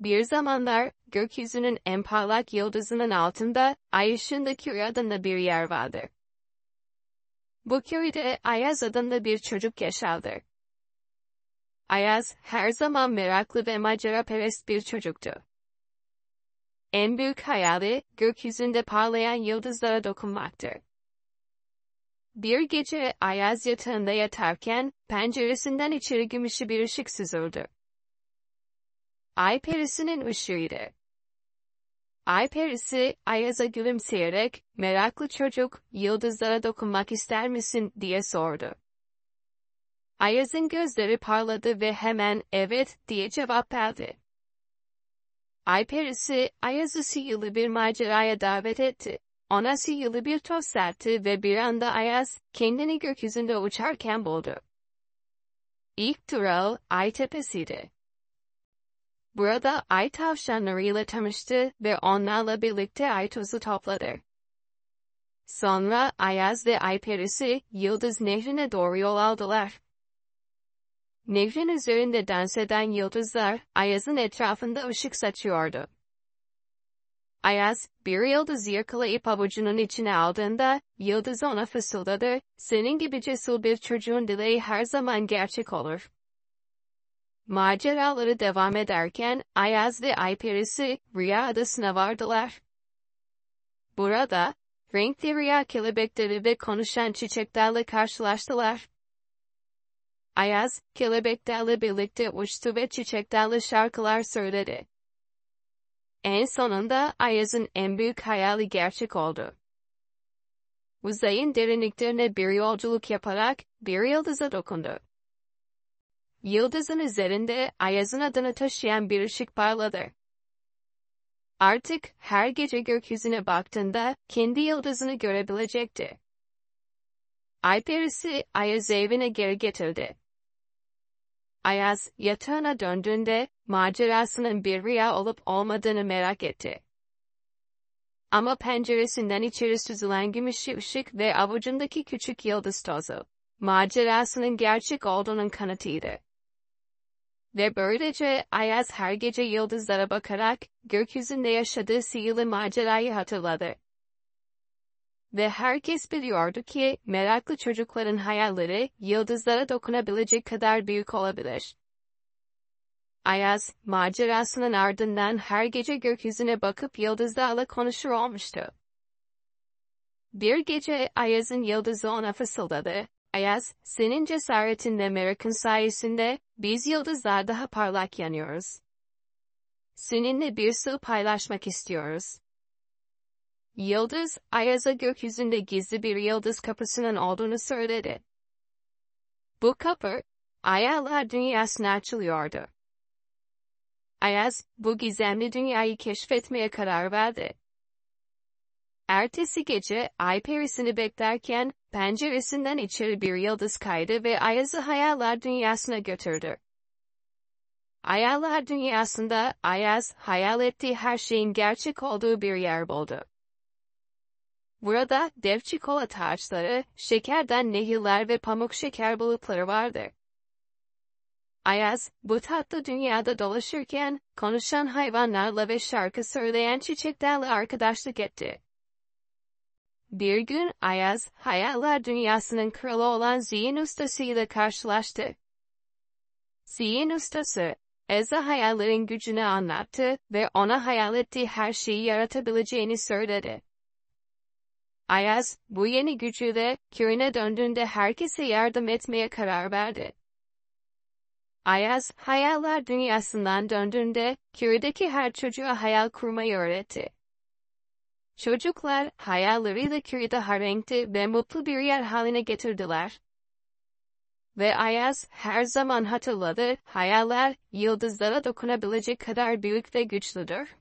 Bir zamanlar, gökyüzünün en parlak yıldızının altında, Ay ışığında Curie adında bir yer vardır. Bu köyde Ayaz adında bir çocuk yaşardı. Ayaz, her zaman meraklı ve maceraperest bir çocuktu. En büyük hayali, gökyüzünde parlayan yıldızlara dokunmaktır. Bir gece Ayaz yatağında yatarken, penceresinden içeri gümüşü bir ışık süzüldü. Ay perisinin ışığıydı. Ay perisi, Ayaz'a gülümseyerek, meraklı çocuk, yıldızlara dokunmak ister misin diye sordu. Ayaz'ın gözleri parladı ve hemen evet diye cevap verdi. Ay perisi, Ayaz'ı sihirli bir maceraya davet etti. Ona sihirli bir toz serpti ve bir anda Ayaz, kendini gökyüzünde uçarken buldu. İlk durağı Ay tepesiydi. Burada ay tavşanlarıyla tanıştı ve onlarla birlikte ay tozu topladı. Sonra Ayaz ve ay perisi Yıldız Nehri'ne doğru yol aldılar. Nehrin üzerinde dans eden yıldızlar Ayaz'ın etrafında ışık saçıyordu. Ayaz, bir yıldız yakalayıp avucunun içine aldığında, yıldız ona fısıldadı, senin gibi cesur bir çocuğun dileği her zaman gerçek olur. Maceraları devam ederken Ayaz ve Ayperisi Riya adasına vardılar. Burada, renkli Riya kelebekleri ve konuşan çiçeklerle karşılaştılar. Ayaz, kelebeklerle birlikte uçtu ve çiçeklerle şarkılar söyledi. En sonunda Ayaz'ın en büyük hayali gerçek oldu. Uzayın derinliklerine bir yolculuk yaparak bir yıldıza dokundu. Yıldızın üzerinde Ayaz'ın adını taşıyan bir ışık parladı. Artık her gece gökyüzüne baktığında kendi yıldızını görebilecekti. Ayperisi Ayaz evine geri getirdi. Ayaz yatağına döndüğünde macerasının bir rüya olup olmadığını merak etti. Ama penceresinden içeri süzülen gümüşü ışık ve avucundaki küçük yıldız tozu, macerasının gerçek olduğunun kanıtıydı. Ve böylece Ayaz her gece yıldızlara bakarak gökyüzünde yaşadığı sihirli macerayı hatırladı. Ve herkes biliyordu ki meraklı çocukların hayalleri yıldızlara dokunabilecek kadar büyük olabilir. Ayaz, macerasının ardından her gece gökyüzüne bakıp yıldızlarla konuşur olmuştu. Bir gece Ayaz'ın yıldızı ona fısıldadı. Ayaz, senin cesaretinle merakın sayesinde biz yıldızlar daha parlak yanıyoruz. Seninle bir sır paylaşmak istiyoruz. Yıldız, Ayaza gökyüzünde gizli bir yıldız kapısının olduğunu söyledi. Bu kapı, Ayalar dünyasına açılıyordu. Ayaz, bu gizemli dünyayı keşfetmeye karar verdi. Ertesi gece, ay perisini beklerken, penceresinden içeri bir yıldız kaydı ve Ayaz'ı hayaller dünyasına götürdü. Hayaller dünyasında Ayaz, hayal ettiği her şeyin gerçek olduğu bir yer buldu. Burada dev çikolata ağaçları, şekerden nehirler ve pamuk şeker bulutları vardı. Ayaz, bu tatlı dünyada dolaşırken, konuşan hayvanlarla ve şarkı söyleyen çiçeklerle arkadaşlık etti. Bir gün Ayaz, hayaller dünyasının kralı olan zihin ustasıyla karşılaştı. Zihin ustası, Ezra hayallerin gücünü anlattı ve ona hayal ettiği her şeyi yaratabileceğini söyledi. Ayaz, bu yeni gücüyle köyüne döndüğünde herkese yardım etmeye karar verdi. Ayaz, hayaller dünyasından döndüğünde köydeki her çocuğa hayal kurmayı öğretti. Çocuklar hayalleriyle köyü daha renkli ve mutlu bir yer haline getirdiler. Ve Ayaz her zaman hatırladı, hayaller yıldızlara dokunabilecek kadar büyük ve güçlüdür.